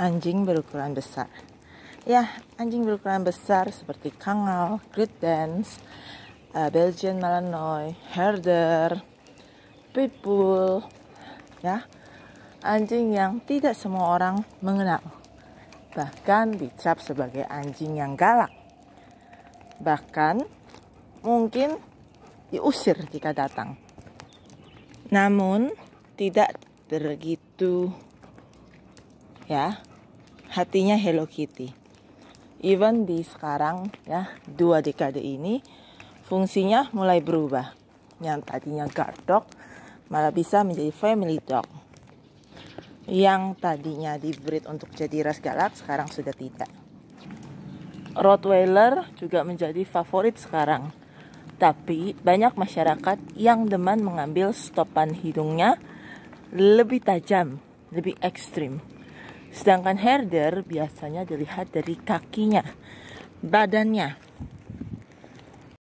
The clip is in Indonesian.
anjing berukuran besar. Ya, anjing berukuran besar seperti Kangal, Great dance, uh, Belgian Malinois, Herder, Pitbull, ya. Anjing yang tidak semua orang mengenal. Bahkan dicap sebagai anjing yang galak. Bahkan mungkin diusir jika datang. Namun tidak begitu ya hatinya Hello Kitty. Even di sekarang ya dua dekade ini fungsinya mulai berubah. Yang tadinya guard dog malah bisa menjadi family dog. Yang tadinya dibreed untuk jadi ras galak sekarang sudah tidak. Rottweiler juga menjadi favorit sekarang. Tapi banyak masyarakat yang deman mengambil stopan hidungnya lebih tajam, lebih ekstrim. Sedangkan herder biasanya dilihat dari kakinya, badannya.